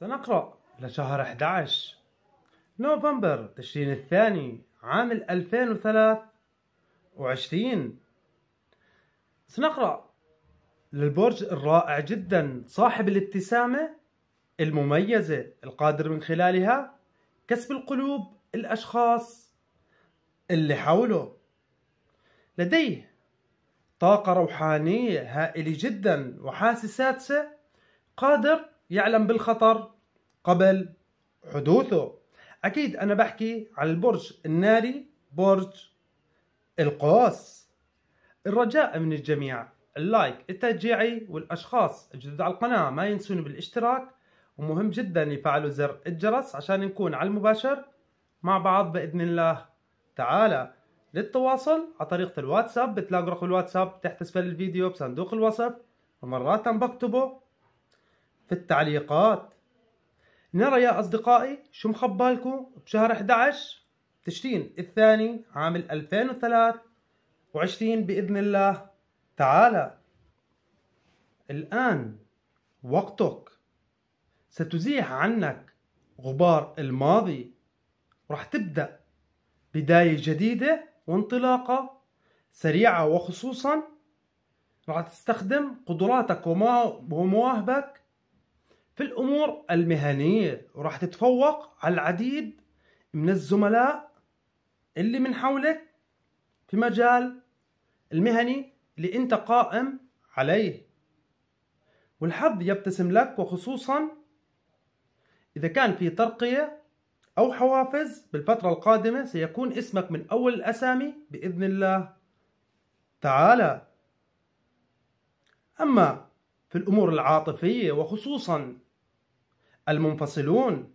سنقرأ لشهر 11 نوفمبر تشرين الثاني عام 2023 سنقرأ للبرج الرائع جدا صاحب الابتسامة المميزة القادر من خلالها كسب القلوب الأشخاص اللي حوله لديه طاقة روحانية هائلة جدا وحاسة سادسة قادر يعلم بالخطر قبل حدوثه أكيد أنا بحكي عن البرج الناري برج القوس الرجاء من الجميع اللايك التشجيعي والأشخاص الجدد على القناة ما ينسون بالاشتراك ومهم جدا يفعلوا زر الجرس عشان نكون على المباشر مع بعض بإذن الله تعالى للتواصل على طريقة الواتساب بتلاقوا رقم الواتساب تحت اسفل الفيديو بصندوق الوصف ومرات بكتبه في التعليقات نرى يا أصدقائي شو مخبالكم بشهر 11 تشرين الثاني عام وعشرين بإذن الله تعالى الآن وقتك ستزيح عنك غبار الماضي ورح تبدأ بداية جديدة وانطلاقة سريعة وخصوصا رح تستخدم قدراتك ومواهبك في الأمور المهنية وراح تتفوق على العديد من الزملاء اللي من حولك في مجال المهني اللي أنت قائم عليه والحظ يبتسم لك وخصوصا إذا كان في ترقية أو حوافز بالفترة القادمة سيكون اسمك من أول الأسامي بإذن الله تعالى أما في الأمور العاطفية وخصوصا المنفصلون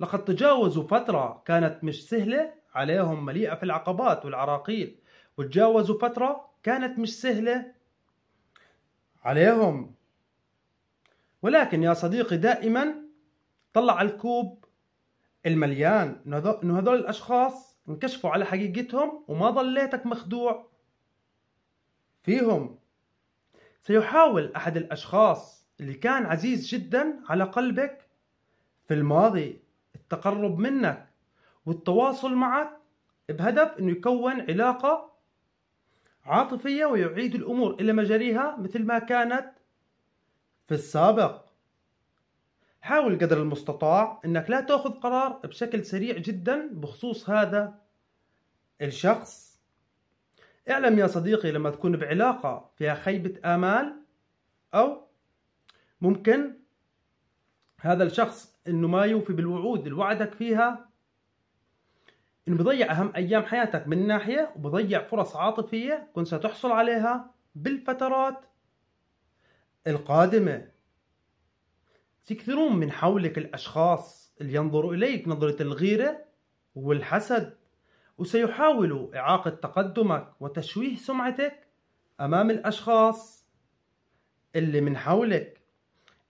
لقد تجاوزوا فترة كانت مش سهلة عليهم مليئة في العقبات والعراقيل وتجاوزوا فترة كانت مش سهلة عليهم ولكن يا صديقي دائما طلع على الكوب المليان انه هذول الاشخاص انكشفوا على حقيقتهم وما ضليتك مخدوع فيهم سيحاول احد الاشخاص اللي كان عزيز جدا على قلبك في الماضي التقرب منك والتواصل معك بهدف انه يكون علاقة عاطفية ويعيد الامور الى مجاريها مثل ما كانت في السابق حاول قدر المستطاع انك لا تاخذ قرار بشكل سريع جدا بخصوص هذا الشخص اعلم يا صديقي لما تكون بعلاقة فيها خيبة امال او ممكن هذا الشخص انه ما يوفي بالوعود اللي وعدك فيها انه بضيع اهم ايام حياتك من ناحيه وبضيع فرص عاطفيه كنت ستحصل عليها بالفترات القادمه تكثرون من حولك الاشخاص اللي ينظروا اليك نظره الغيره والحسد وسيحاولوا اعاقه تقدمك وتشويه سمعتك امام الاشخاص اللي من حولك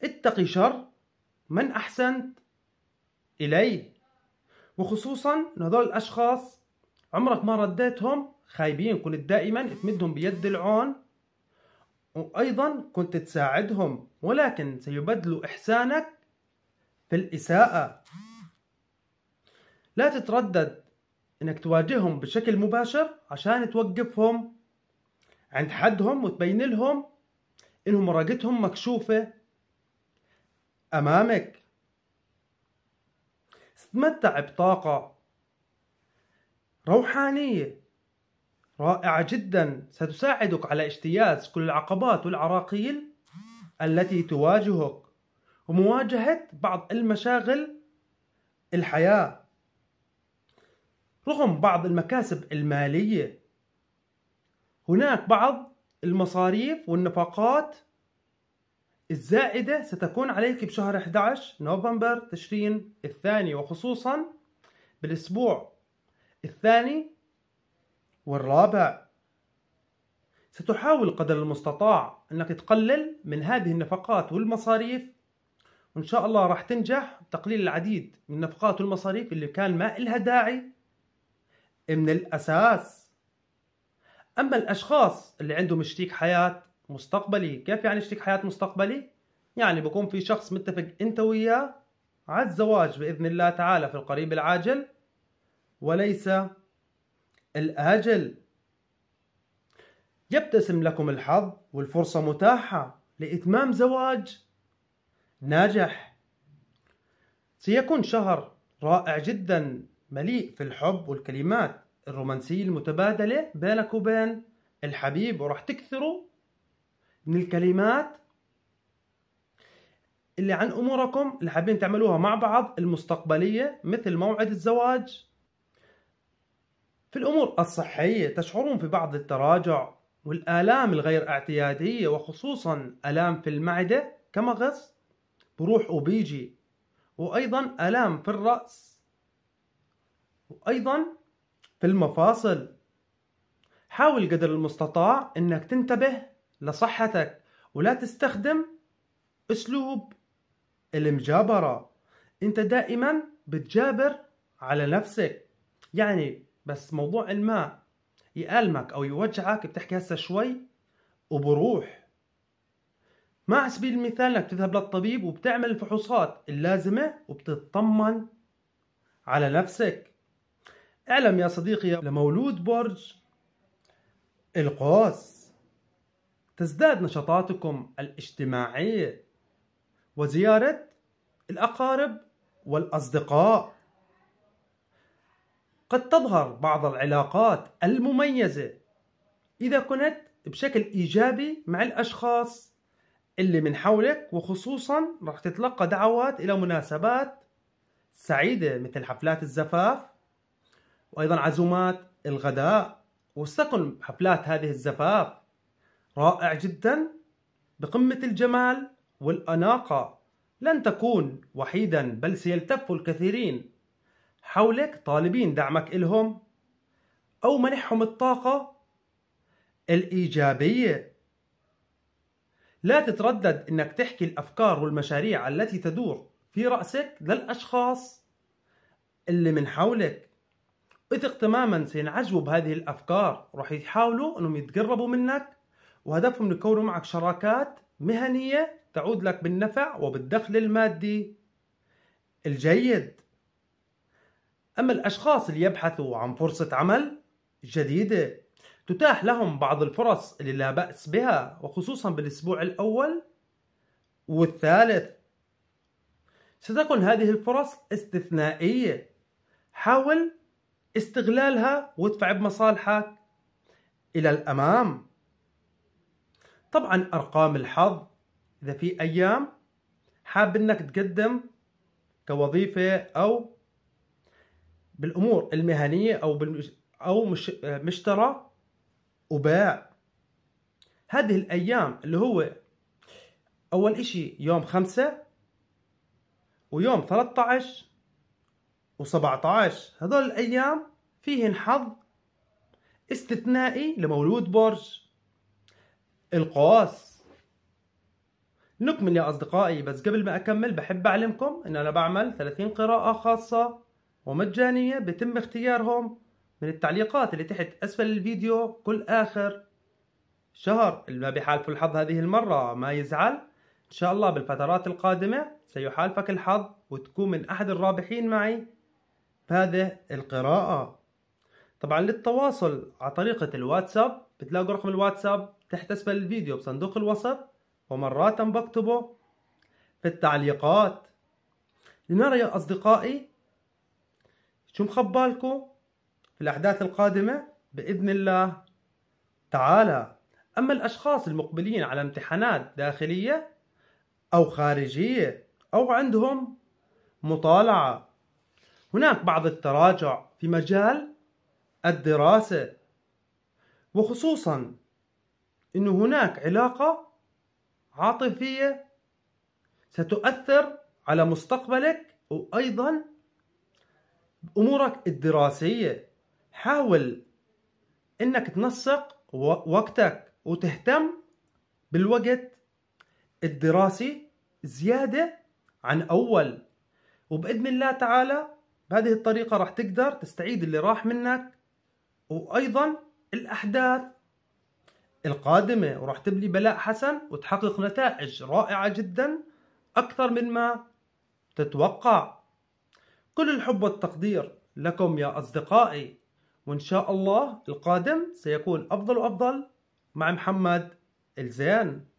اتقي شر من أحسنت إلي وخصوصا هذول الأشخاص عمرك ما رديتهم خايبين كنت دائما تمدهم بيد العون وأيضا كنت تساعدهم ولكن سيبدلوا إحسانك في الإساءة لا تتردد انك تواجههم بشكل مباشر عشان توقفهم عند حدهم وتبين لهم إنهم مراقتهم مكشوفة أمامك استمتع بطاقة روحانية رائعة جدا ستساعدك على اجتياز كل العقبات والعراقيل التي تواجهك ومواجهة بعض المشاغل الحياة رغم بعض المكاسب المالية هناك بعض المصاريف والنفقات الزائدة ستكون عليك بشهر 11 نوفمبر تشرين الثاني وخصوصا بالأسبوع الثاني والرابع ستحاول قدر المستطاع أنك تقلل من هذه النفقات والمصاريف وإن شاء الله راح تنجح بتقليل العديد من النفقات والمصاريف اللي كان ما إلها داعي من الأساس أما الأشخاص اللي عندهم شريك حياة مستقبلي كيف يعني شريك حياة مستقبلي؟ يعني بكون في شخص متفق انت وياه على الزواج باذن الله تعالى في القريب العاجل وليس الاجل يبتسم لكم الحظ والفرصة متاحة لإتمام زواج ناجح سيكون شهر رائع جدا مليء في الحب والكلمات الرومانسية المتبادلة بينك وبين الحبيب وراح تكثروا من الكلمات اللي عن اموركم اللي حابين تعملوها مع بعض المستقبليه مثل موعد الزواج في الامور الصحيه تشعرون في بعض التراجع والالام الغير اعتياديه وخصوصا الام في المعده كمغص بروح وبيجي وايضا الام في الراس وايضا في المفاصل حاول قدر المستطاع انك تنتبه لصحتك ولا تستخدم اسلوب المجابرة انت دائما بتجابر على نفسك يعني بس موضوع الماء يألمك او يوجعك بتحكي هسه شوي وبروح ما على سبيل المثال انك تذهب للطبيب وبتعمل الفحوصات اللازمة وبتطمن على نفسك اعلم يا صديقي لمولود برج القوس تزداد نشاطاتكم الاجتماعية وزيارة الأقارب والأصدقاء قد تظهر بعض العلاقات المميزة إذا كنت بشكل إيجابي مع الأشخاص اللي من حولك وخصوصا راح تتلقى دعوات إلى مناسبات سعيدة مثل حفلات الزفاف وأيضا عزومات الغداء واستقل حفلات هذه الزفاف رائع جدا بقمة الجمال والأناقة لن تكون وحيدا بل سيلتف الكثيرين حولك طالبين دعمك إلهم أو منحهم الطاقة الإيجابية لا تتردد أنك تحكي الأفكار والمشاريع التي تدور في رأسك للأشخاص اللي من حولك اثق تماما سينعجبوا بهذه الأفكار رح يحاولوا أنهم يتقربوا منك وهدفهم يكونوا معك شراكات مهنية تعود لك بالنفع وبالدخل المادي الجيد أما الأشخاص اللي يبحثوا عن فرصة عمل جديدة تتاح لهم بعض الفرص اللي لا بأس بها وخصوصا بالأسبوع الأول والثالث ستكون هذه الفرص استثنائية حاول استغلالها وادفع بمصالحك إلى الأمام طبعا ارقام الحظ اذا في ايام حاب انك تقدم كوظيفه او بالامور المهنيه او او مش مشترى وباع هذه الايام اللي هو اول اشي يوم خمسة ويوم 13 و17 هذول الايام فيهن حظ استثنائي لمولود برج القوس نكمل يا أصدقائي بس قبل ما أكمل بحب أعلمكم أن أنا بعمل 30 قراءة خاصة ومجانية بتم اختيارهم من التعليقات اللي تحت أسفل الفيديو كل آخر شهر اللي ما بيحالفه الحظ هذه المرة ما يزعل إن شاء الله بالفترات القادمة سيحالفك الحظ وتكون من أحد الرابحين معي بهذه القراءة طبعا للتواصل على طريقة الواتساب بتلاقوا رقم الواتساب تحت اسفل الفيديو بصندوق الوصف ومرات بكتبه في التعليقات لنرى يا أصدقائي شو مخبالكم في الأحداث القادمة بإذن الله تعالى أما الأشخاص المقبلين على امتحانات داخلية أو خارجية أو عندهم مطالعة هناك بعض التراجع في مجال الدراسة وخصوصا أن هناك علاقة عاطفية ستؤثر على مستقبلك وأيضا أمورك الدراسية حاول أنك تنسق وقتك وتهتم بالوقت الدراسي زيادة عن أول وبإذن الله تعالى بهذه الطريقة راح تقدر تستعيد اللي راح منك وأيضا الأحداث القادمة وراح تبلي بلاء حسن وتحقق نتائج رائعة جدا أكثر مما تتوقع كل الحب والتقدير لكم يا أصدقائي وإن شاء الله القادم سيكون أفضل وأفضل مع محمد الزين